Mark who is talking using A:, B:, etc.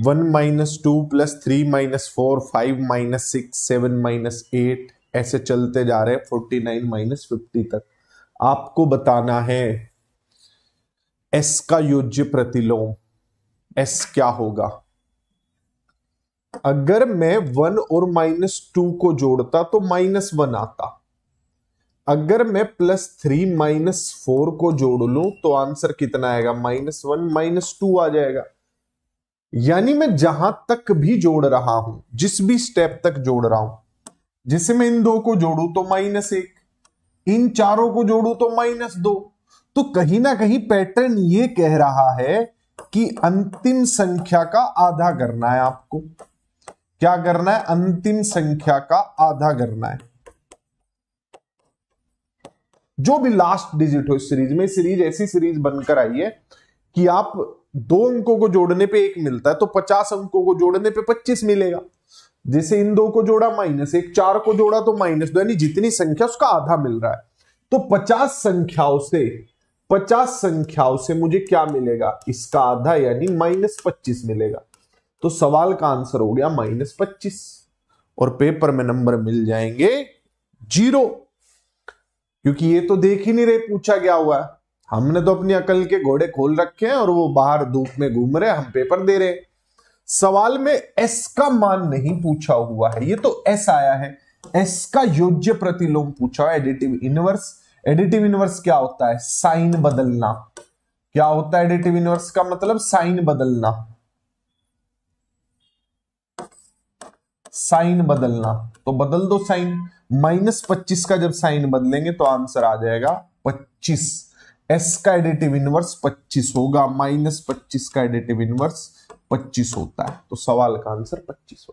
A: one minus two plus three minus four five minus six seven minus eight ऐसे चलते जा रहे हैं फोर्टी नाइन माइनस फिफ्टी तक आपको बताना है एस का योज्य प्रतिलोम एस क्या होगा अगर मैं वन और माइनस टू को जोड़ता तो माइनस वन आता अगर मैं प्लस थ्री माइनस फोर को जोड़ लू तो आंसर कितना आएगा माइनस वन माइनस टू आ जाएगा यानी मैं जहां तक भी जोड़ रहा हूं जिस भी स्टेप तक जोड़ रहा हूं जैसे मैं इन दो को जोड़ू तो माइनस एक इन चारों को जोड़ू तो माइनस दो तो कहीं ना कहीं पैटर्न ये कह रहा है कि अंतिम संख्या का आधा करना है आपको क्या करना है अंतिम संख्या का आधा करना है जो भी लास्ट डिजिट हो इस सीरीज में सीरीज ऐसी सीरीज बनकर आई है कि आप दो अंकों को जोड़ने पे एक मिलता है तो पचास अंकों को जोड़ने पे पच्चीस मिलेगा जैसे इन दो को जोड़ा माइनस एक चार को जोड़ा तो माइनस दो यानी जितनी संख्या उसका आधा मिल रहा है तो पचास संख्याओं से पचास संख्याओं से मुझे क्या मिलेगा इसका आधा यानी माइनस पच्चीस मिलेगा तो सवाल का आंसर हो गया माइनस पच्चीस और पेपर में नंबर मिल जाएंगे जीरो क्योंकि ये तो देख ही नहीं रहे पूछा गया हुआ है हमने तो अपनी अकल के घोड़े खोल रखे हैं और वो बाहर धूप में घूम रहे हम पेपर दे रहे सवाल में एस का मान नहीं पूछा हुआ है ये तो एस आया है एस का योज्य प्रतिलोम पूछा है एडिटिव इनवर्स एडिटिव इनवर्स क्या होता है साइन बदलना क्या होता है एडिटिव इनवर्स का मतलब साइन बदलना साइन बदलना तो बदल दो साइन माइनस पच्चीस का जब साइन बदलेंगे तो आंसर आ जाएगा पच्चीस एस का एडिटिव इनवर्स 25 होगा माइनस 25 का एडिटिव इनवर्स 25 होता है तो सवाल का आंसर 25 होगा